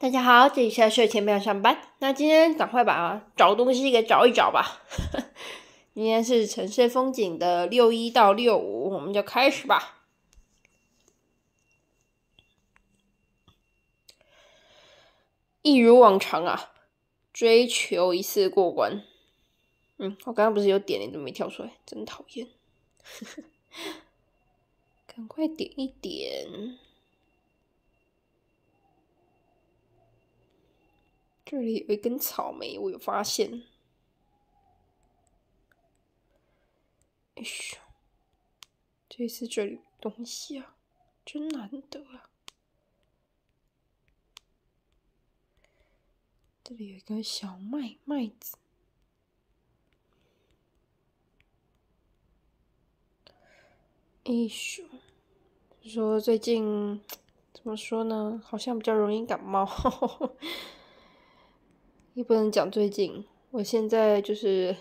大家好，这是下睡前不要上班，那今天赶快把找东西给找一找吧。今天是城市风景的六一到六五，我们就开始吧。一如往常啊，追求一次过关。嗯，我刚刚不是有点，你怎么没跳出来？真讨厌！赶快点一点。这里有一根草莓，我有发现。哎咻，这次这里东西啊，真难得啊！这里有一根小麦麦子。哎咻，说最近怎么说呢？好像比较容易感冒。也不能讲最近，我现在就是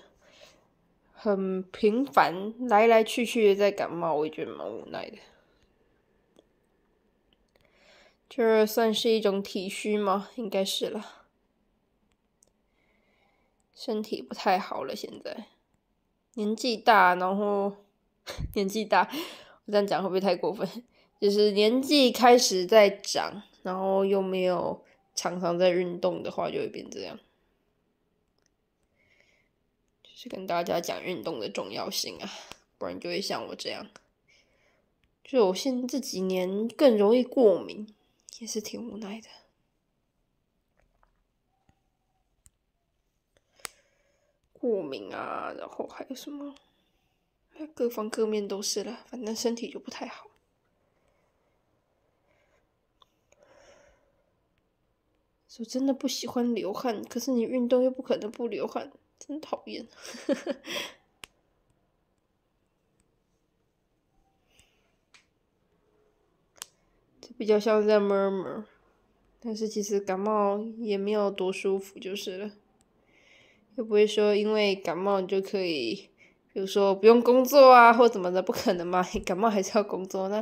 很频繁来来去去的在感冒，我也觉得蛮无奈的。这算是一种体虚吗？应该是了，身体不太好了。现在年纪大，然后 年纪大，我这样讲会不会太过分？就是年纪开始在长，然后又没有常常在运动的话，就会变这样。去跟大家讲运动的重要性啊，不然就会像我这样。就我现这几年更容易过敏，也是挺无奈的。过敏啊，然后还有什么？各方各面都是了，反正身体就不太好。我真的不喜欢流汗，可是你运动又不可能不流汗。真讨厌，就比较像在 murmur，但是其实感冒也没有多舒服就是了，又不会说因为感冒你就可以，比如说不用工作啊或怎么的，不可能嘛，感冒还是要工作，那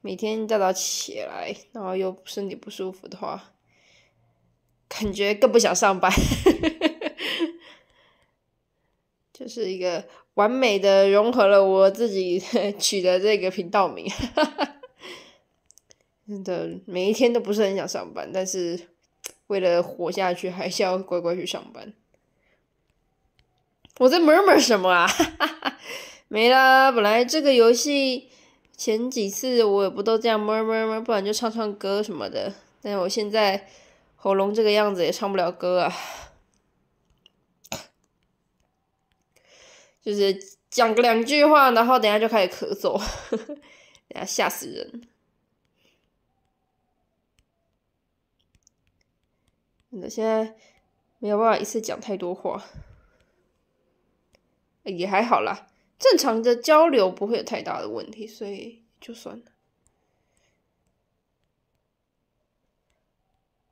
每天大早起来，然后又身体不舒服的话，感觉更不想上班。就是一个完美的融合了我自己 取的这个频道名，真的每一天都不是很想上班，但是为了活下去还是要乖乖去上班。我在 murmur 什么啊？没啦，本来这个游戏前几次我不都这样 murmur 吗？不然就唱唱歌什么的。但是我现在喉咙这个样子也唱不了歌啊。就是讲个两句话，然后等下就开始咳嗽，等下吓死人。我现在没有办法一次讲太多话，也还好啦，正常的交流不会有太大的问题，所以就算了。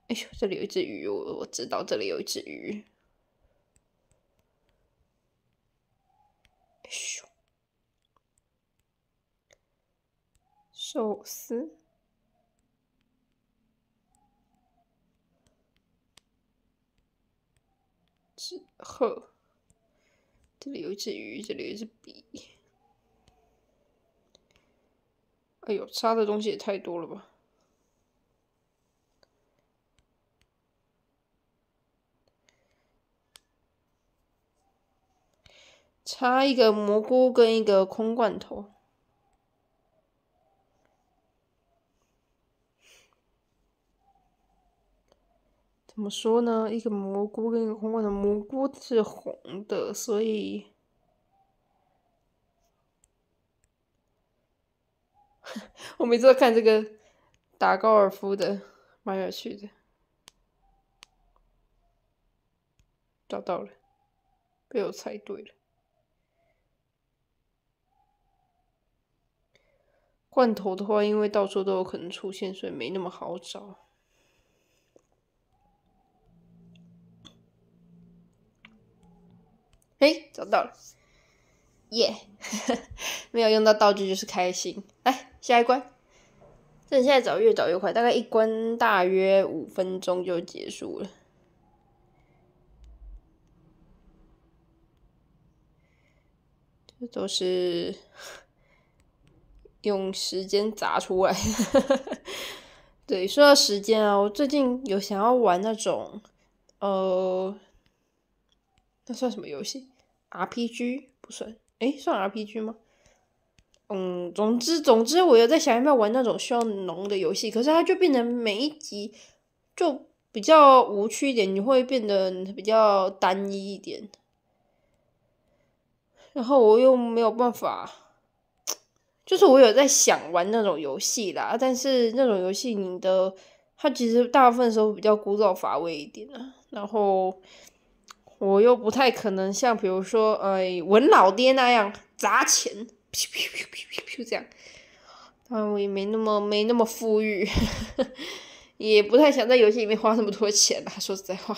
哎呦，这里有一只鱼，我我知道这里有一只鱼。咻！手撕之后，这里有一只鱼，这里有一支笔。哎呦，杀的东西也太多了吧！插一个蘑菇跟一个空罐头。怎么说呢？一个蘑菇跟一个空罐头。蘑菇是红的，所以。我每次都看这个打高尔夫的，蛮有趣的。找到了，被我猜对了。罐头的话，因为到处都有可能出现，所以没那么好找。嘿，找到了，耶！没有用到道具就是开心。来，下一关。这现在找越找越快，大概一关大约五分钟就结束了。这都是。用时间砸出来，对，说到时间啊，我最近有想要玩那种，呃，那算什么游戏？RPG 不算，诶，算 RPG 吗？嗯，总之总之，我有在想要不要玩那种需要浓的游戏，可是它就变成每一集就比较无趣一点，你会变得比较单一一点，然后我又没有办法。就是我有在想玩那种游戏啦，但是那种游戏你的它其实大部分时候比较枯燥乏味一点啊。然后我又不太可能像比如说哎文老爹那样砸钱，这样，啊，我也没那么没那么富裕，也不太想在游戏里面花那么多钱啦。说实在话，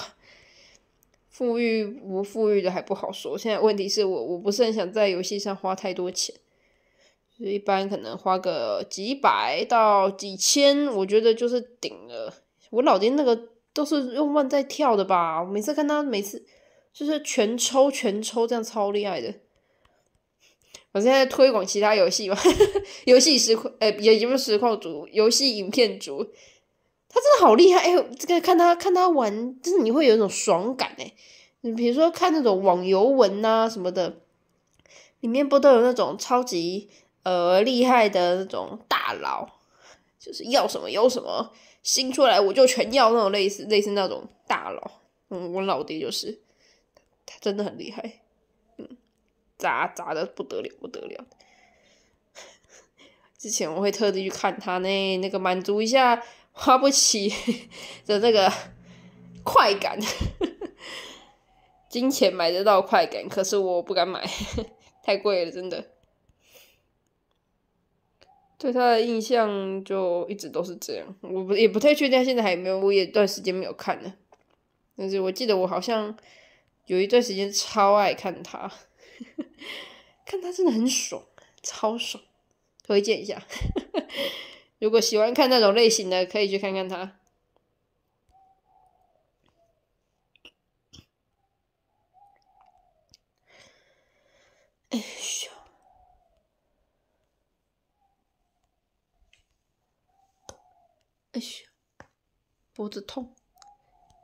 富裕不富裕的还不好说。现在问题是我我不是很想在游戏上花太多钱。就一般可能花个几百到几千，我觉得就是顶了。我老爹那个都是用万在跳的吧？我每次看他每次就是全抽全抽，这样超厉害的。我现在推广其他游戏吧，游戏实况，哎，也也不是实况组，游戏影片组，他真的好厉害！哎，这个看他看他玩，就是你会有一种爽感哎。你比如说看那种网游文呐什么的，里面不都有那种超级？呃，厉害的那种大佬，就是要什么有什么，新出来我就全要那种类似类似那种大佬。嗯，我老爹就是，他真的很厉害，嗯，砸砸的不得了不得了。之前我会特地去看他那那个满足一下花不起的那个快感，金钱买得到快感，可是我不敢买，太贵了，真的。对他的印象就一直都是这样，我不也不太确定现在还有没有，我也一段时间没有看了，但是我记得我好像有一段时间超爱看他，看他真的很爽，超爽，推荐一下，如果喜欢看那种类型的可以去看看他。嘘，脖子痛，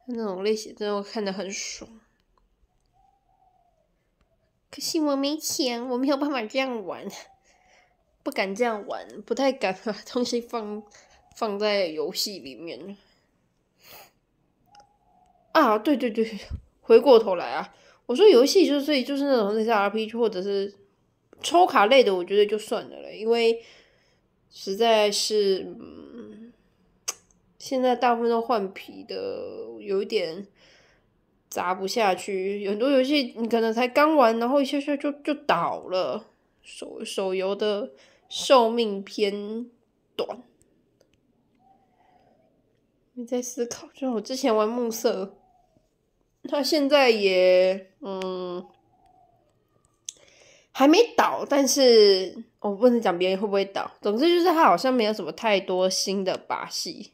那种类型真的看的很爽。可惜我没钱，我没有办法这样玩，不敢这样玩，不太敢把东西放放在游戏里面。啊，对对对，回过头来啊，我说游戏就是，就是那种类似 RPG 或者是抽卡类的，我觉得就算了了，因为实在是……嗯。现在大部分都换皮的，有一点砸不下去。很多游戏你可能才刚玩，然后一下下就就倒了。手手游的寿命偏短。你在思考，就我之前玩暮色，它现在也嗯还没倒，但是我不能讲别人会不会倒。总之就是它好像没有什么太多新的把戏。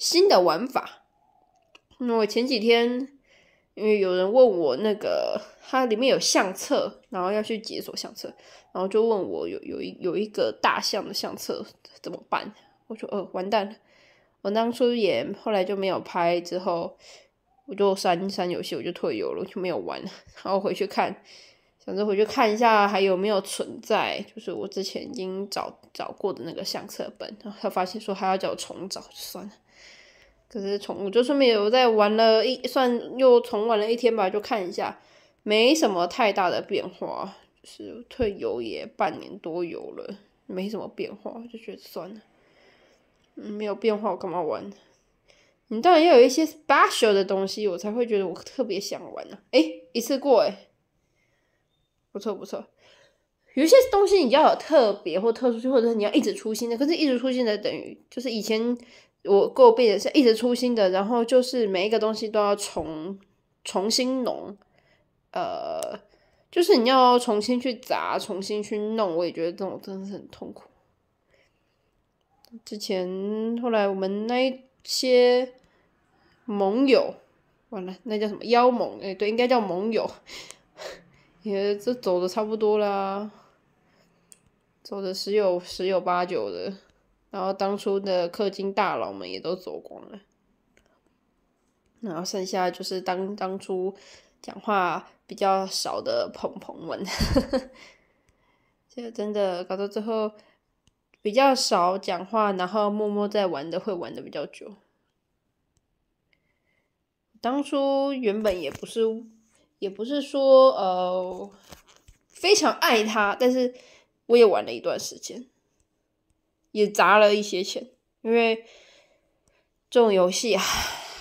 新的玩法，那我前几天因为有人问我那个，它里面有相册，然后要去解锁相册，然后就问我有有一有一个大象的相册怎么办？我说呃完蛋，了！我当初也后来就没有拍，之后我就删删游戏，我就退游了，就没有玩。了。然后回去看，想着回去看一下还有没有存在，就是我之前已经找找过的那个相册本，然后他发现说还要叫我重找，算了。可是宠物就顺便有在玩了一算又重玩了一天吧，就看一下，没什么太大的变化，就是退游也半年多游了，没什么变化，就觉得算了，没有变化我干嘛玩？你当然要有一些 special 的东西，我才会觉得我特别想玩呢。诶，一次过诶，不错不错，有些东西你要有特别或特殊，或者你要一直出新的，可是一直出新的等于就是以前。我诟病的是一直出新的，然后就是每一个东西都要重重新弄，呃，就是你要重新去砸，重新去弄。我也觉得这种真的是很痛苦。之前后来我们那些盟友，完了那叫什么妖盟？哎，对，应该叫盟友。也这走的差不多啦，走的十有十有八九的。然后当初的氪金大佬们也都走光了，然后剩下就是当当初讲话比较少的朋朋们，就真的搞到最后比较少讲话，然后默默在玩的会玩的比较久。当初原本也不是，也不是说呃非常爱他，但是我也玩了一段时间。也砸了一些钱，因为这种游戏啊，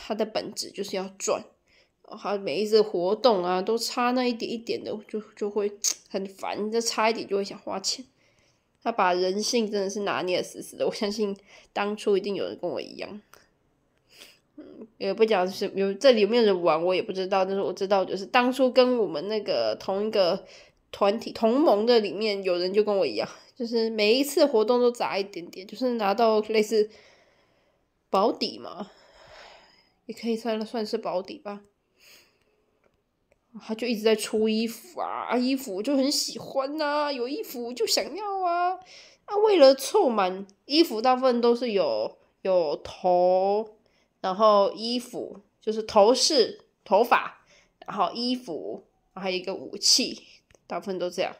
它的本质就是要赚。它每一次活动啊，都差那一点一点的，就就会很烦，就差一点就会想花钱。他把人性真的是拿捏的死死的。我相信当初一定有人跟我一样，嗯，也不讲是有这里面有人玩，我也不知道。但是我知道，就是当初跟我们那个同一个。团体同盟的里面有人就跟我一样，就是每一次活动都砸一点点，就是拿到类似保底嘛，也可以算算是保底吧。他就一直在出衣服啊，衣服就很喜欢呐，有衣服就想要啊。那为了凑满衣服，大部分都是有有头，然后衣服就是头饰、头发，然后衣服，还有一个武器。大部分都这样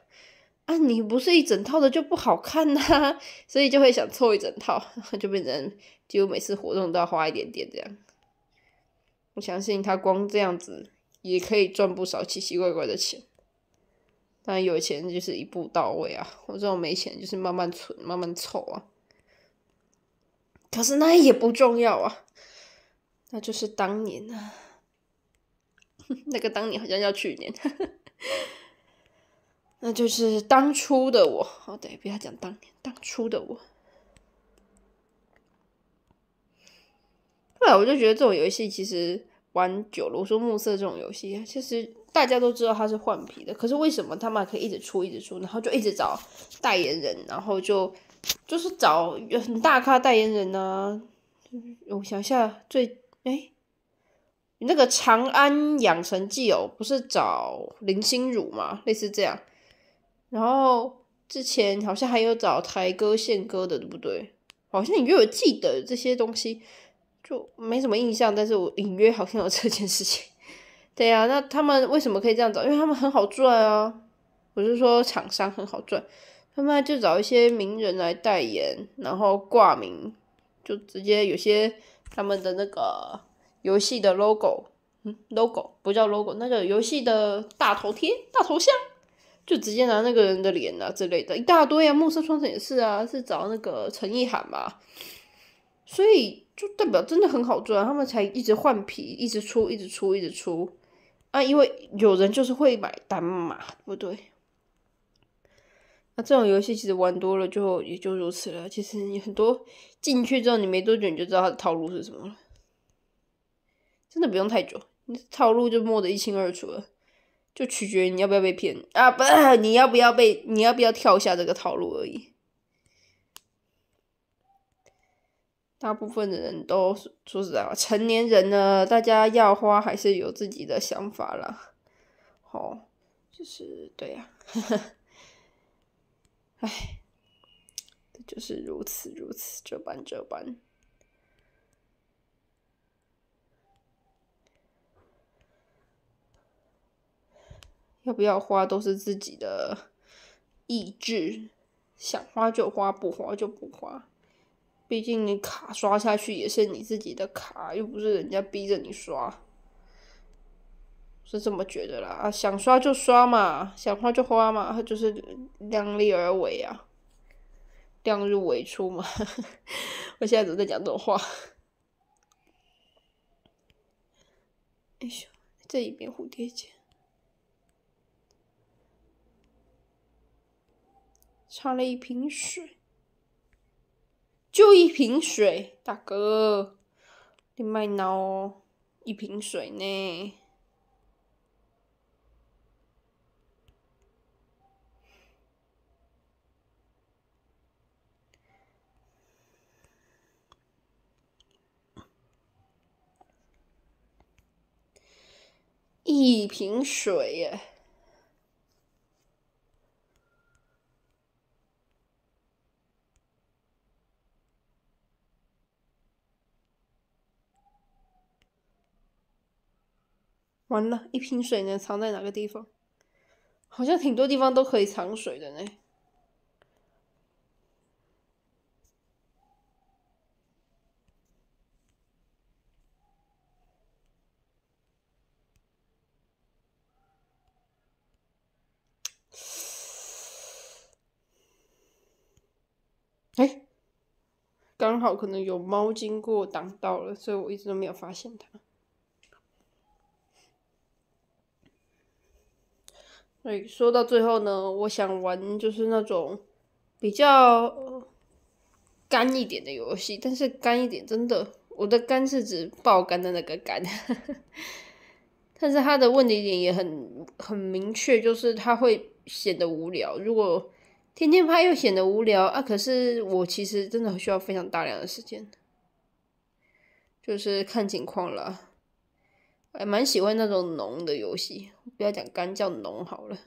啊，你不是一整套的就不好看呐，所以就会想凑一整套，就变成就每次活动都要花一点点这样。我相信他光这样子也可以赚不少奇奇怪怪的钱，但有钱就是一步到位啊，我这种没钱就是慢慢存、慢慢凑啊。可是那也不重要啊，那就是当年啊，那个当年好像要去年。那就是当初的我，哦对，不要讲当年，当初的我。后来我就觉得这种游戏其实玩久了，说《暮色》这种游戏，其实大家都知道它是换皮的，可是为什么他们可以一直出，一直出，然后就一直找代言人，然后就就是找很大咖代言人呐？我想一下，最哎，那个《长安养成记》哦，不是找林心如嘛，类似这样。然后之前好像还有找台歌、献歌的，对不对？好像约有记得这些东西，就没什么印象。但是我隐约好像有这件事情。对呀，那他们为什么可以这样找？因为他们很好赚啊！我是说，厂商很好赚，他们就找一些名人来代言，然后挂名，就直接有些他们的那个游戏的 logo，嗯，logo 不叫 logo，那个游戏的大头贴、大头像。就直接拿那个人的脸啊之类的，一大堆啊。暮色窗城也是啊，是找那个陈意涵嘛，所以就代表真的很好赚，他们才一直换皮，一直出，一直出，一直出啊。因为有人就是会买单嘛，对不对？那这种游戏其实玩多了就也就如此了。其实你很多进去之后，你没多久你就知道它的套路是什么了，真的不用太久，你套路就摸得一清二楚了。就取决于你要不要被骗啊？不，你要不要被？你要不要跳下这个套路而已？大部分的人都说实在话，成年人呢，大家要花还是有自己的想法啦。好，就是对呀，哎，就是如此如此，这般这般。要不要花都是自己的意志，想花就花，不花就不花。毕竟你卡刷下去也是你自己的卡，又不是人家逼着你刷，是这么觉得啦啊！想刷就刷嘛，想花就花嘛，就是量力而为啊，量入为出嘛。我现在都在讲这种话。哎呦，这一边蝴蝶结。差了一瓶水，就一瓶水，大哥，你卖哦，一瓶水呢？一瓶水耶。完了，一瓶水呢？藏在哪个地方？好像挺多地方都可以藏水的呢。哎，刚好可能有猫经过挡到了，所以我一直都没有发现它。所以说到最后呢，我想玩就是那种比较干一点的游戏，但是干一点真的，我的干是指爆干的那个干。但是它的问题点也很很明确，就是它会显得无聊。如果天天拍又显得无聊啊，可是我其实真的需要非常大量的时间，就是看情况了。还蛮喜欢那种农的游戏，不要讲干叫农好了。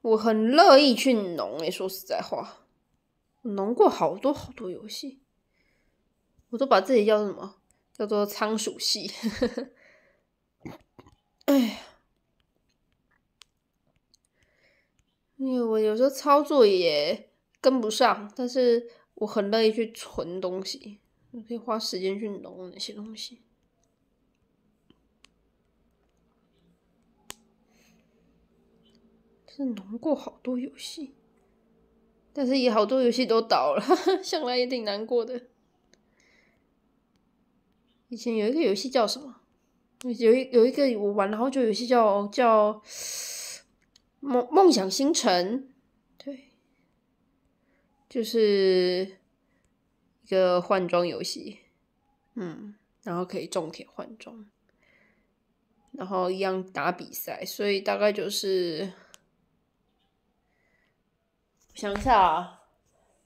我很乐意去农诶，说实在话，农过好多好多游戏，我都把自己叫什么叫做仓鼠系。哎呀，因为我有时候操作也跟不上，但是我很乐意去存东西。可以花时间去弄那些东西，是弄过好多游戏，但是也好多游戏都倒了，想 来也挺难过的。以前有一个游戏叫什么？有一有一个我玩了好久游戏叫叫梦梦想星辰，对，就是。一个换装游戏，嗯，然后可以种田换装，然后一样打比赛，所以大概就是想一下啊，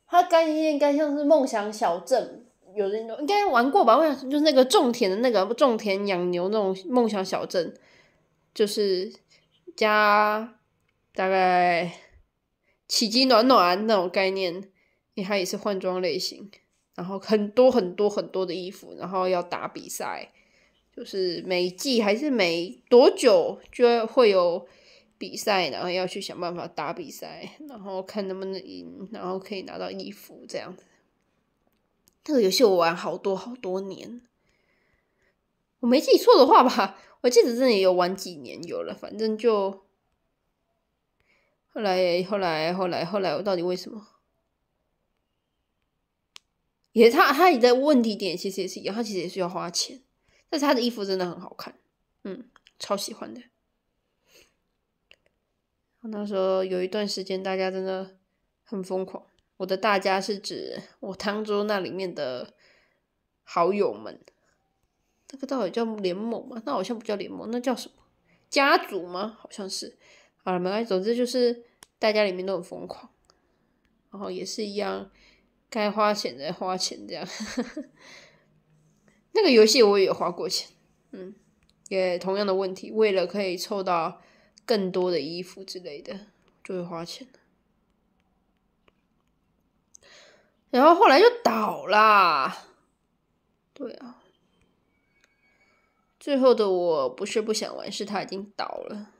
它概念应该像是梦想小镇，有人应该玩过吧？我想就是那个种田的那个种田养牛那种梦想小镇，就是加大概奇迹暖暖那种概念，它也是换装类型。然后很多很多很多的衣服，然后要打比赛，就是每季还是每多久就会有比赛，然后要去想办法打比赛，然后看能不能赢，然后可以拿到衣服这样子。这个游戏我玩好多好多年，我没记错的话吧，我记得真的有玩几年有了，反正就后来后来后来后来，我到底为什么？也他他的问题点其实也是一样，他其实也是要花钱，但是他的衣服真的很好看，嗯，超喜欢的。那时候有一段时间大家真的很疯狂，我的大家是指我汤桌那里面的好友们，那个到底叫联盟吗？那好像不叫联盟，那叫什么家族吗？好像是。好了，没关系，总之就是大家里面都很疯狂，然后也是一样。该花钱的花钱，这样。那个游戏我也花过钱，嗯，也同样的问题，为了可以凑到更多的衣服之类的，就会花钱。然后后来就倒啦，对啊，最后的我不是不想玩，是他已经倒了。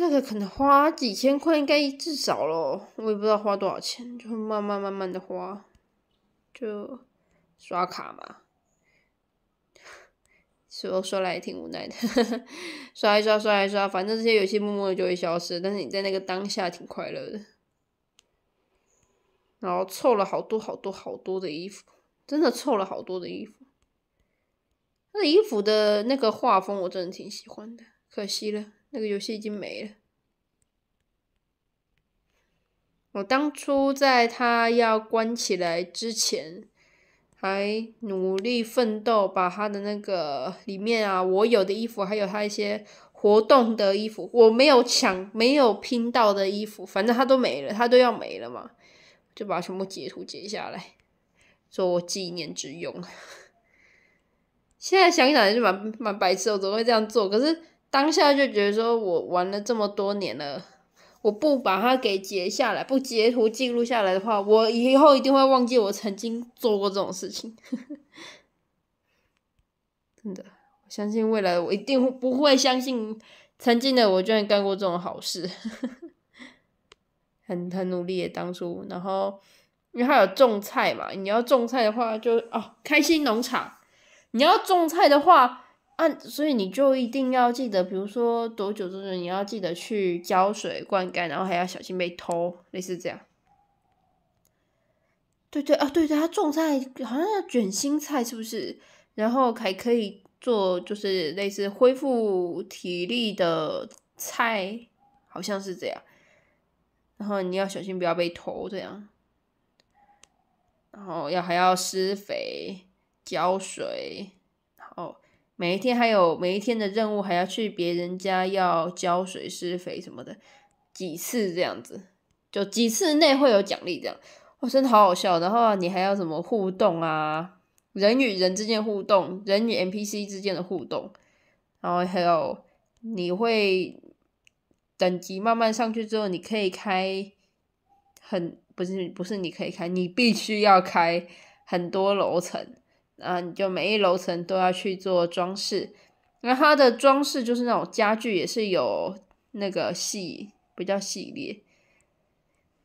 那个可能花几千块，应该至少咯，我也不知道花多少钱，就慢慢慢慢的花，就刷卡嘛。说说来也挺无奈的，刷一刷，刷一刷，反正这些游戏默默的就会消失。但是你在那个当下挺快乐的。然后凑了好多好多好多的衣服，真的凑了好多的衣服。那衣服的那个画风我真的挺喜欢的，可惜了。那个游戏已经没了。我当初在它要关起来之前，还努力奋斗，把它的那个里面啊，我有的衣服，还有它一些活动的衣服，我没有抢、没有拼到的衣服，反正它都没了，它都要没了嘛，就把全部截图截下来，做纪念之用。现在想想就蛮蛮白痴，我怎么会这样做？可是。当下就觉得说，我玩了这么多年了，我不把它给截下来，不截图记录下来的话，我以后一定会忘记我曾经做过这种事情。真的，我相信未来我一定不会相信曾经的我居然干过这种好事。很很努力的当初，然后，因为他有种菜嘛，你要种菜的话，就哦，开心农场，你要种菜的话。啊，所以你就一定要记得，比如说多久多久，你要记得去浇水灌溉，然后还要小心被偷，类似这样。对对啊，对对，他种菜好像要卷心菜，是不是？然后还可以做就是类似恢复体力的菜，好像是这样。然后你要小心不要被偷，这样。然后要还要施肥、浇水，然后。每一天还有每一天的任务，还要去别人家要浇水、施肥什么的几次这样子，就几次内会有奖励这样，哇，真的好好笑。然后你还要什么互动啊，人与人之间互动，人与 NPC 之间的互动，然后还有你会等级慢慢上去之后，你可以开很不是不是你可以开，你必须要开很多楼层。啊，你就每一楼层都要去做装饰，那它的装饰就是那种家具，也是有那个系比较系列，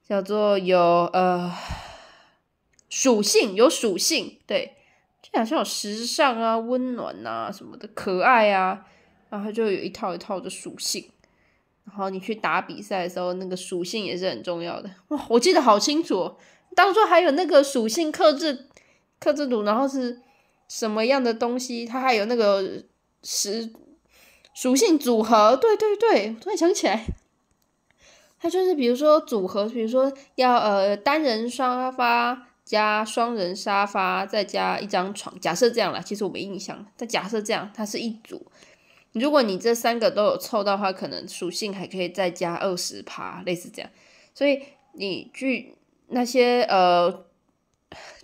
叫做有呃属性，有属性，对，就好像有时尚啊、温暖啊什么的、可爱啊，然后就有一套一套的属性，然后你去打比赛的时候，那个属性也是很重要的哇，我记得好清楚，当初还有那个属性克制。克制组，然后是什么样的东西？它还有那个十属性组合，对对对，突然想起来，它就是比如说组合，比如说要呃单人沙发加双人沙发再加一张床，假设这样啦，其实我没印象，但假设这样，它是一组。如果你这三个都有凑到的话，可能属性还可以再加二十趴，类似这样。所以你去那些呃。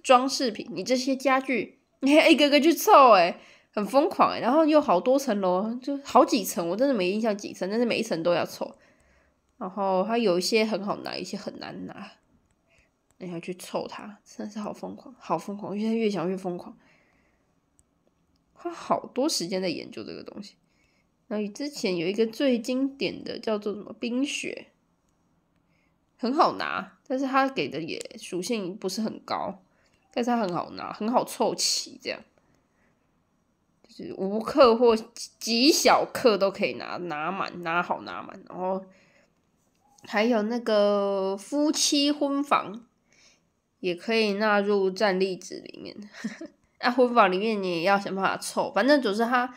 装饰品，你这些家具，你还一个个去凑诶，很疯狂哎。然后又好多层楼，就好几层，我真的没印象几层，但是每一层都要凑。然后它有一些很好拿，一些很难拿，你要去凑它，真的是好疯狂，好疯狂！现在越想越疯狂，花好多时间在研究这个东西。然后之前有一个最经典的叫做什么冰雪，很好拿，但是它给的也属性不是很高。但是他很好拿，很好凑齐，这样就是无克或极小克都可以拿，拿满，拿好拿满。然后还有那个夫妻婚房也可以纳入战利值里面。那 婚房里面你也要想办法凑，反正就是它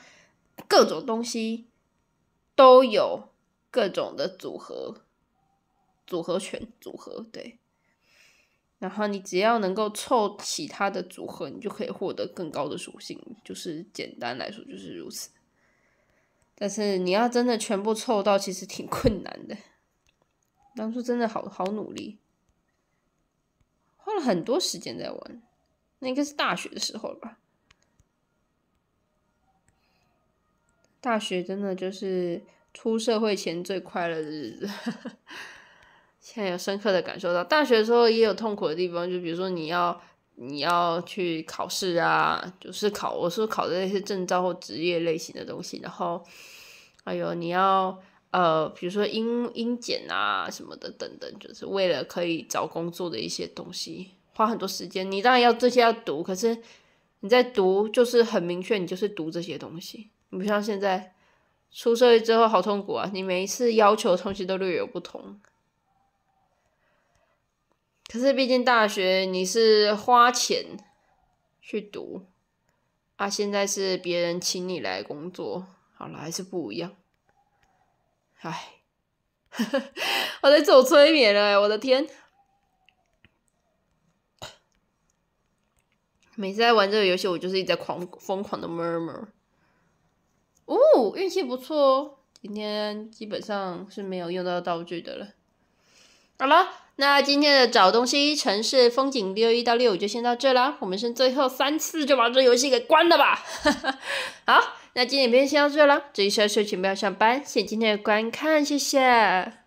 各种东西都有各种的组合组合拳组合对。然后你只要能够凑其他的组合，你就可以获得更高的属性。就是简单来说就是如此。但是你要真的全部凑到，其实挺困难的。当初真的好好努力，花了很多时间在玩。那应该是大学的时候吧。大学真的就是出社会前最快乐的日子。现在有深刻的感受到，大学的时候也有痛苦的地方，就比如说你要你要去考试啊，就是考我是考的那些证照或职业类型的东西，然后，哎呦，你要呃，比如说英英检啊什么的等等，就是为了可以找工作的一些东西，花很多时间。你当然要这些要读，可是你在读就是很明确，你就是读这些东西，你不像现在出社会之后好痛苦啊，你每一次要求的东西都略有不同。可是，毕竟大学你是花钱去读啊，现在是别人请你来工作，好了，还是不一样。唉，我在做催眠了哎，我的天！每次在玩这个游戏，我就是一直在狂疯狂的 murmur。哦，运气不错哦，今天基本上是没有用到道具的了。好了。那今天的找东西、城市风景六一到六五就先到这了，我们剩最后三次就把这游戏给关了吧。好，那今天影片先到这了，这里是要睡前不要上班，谢谢今天的观看，谢谢。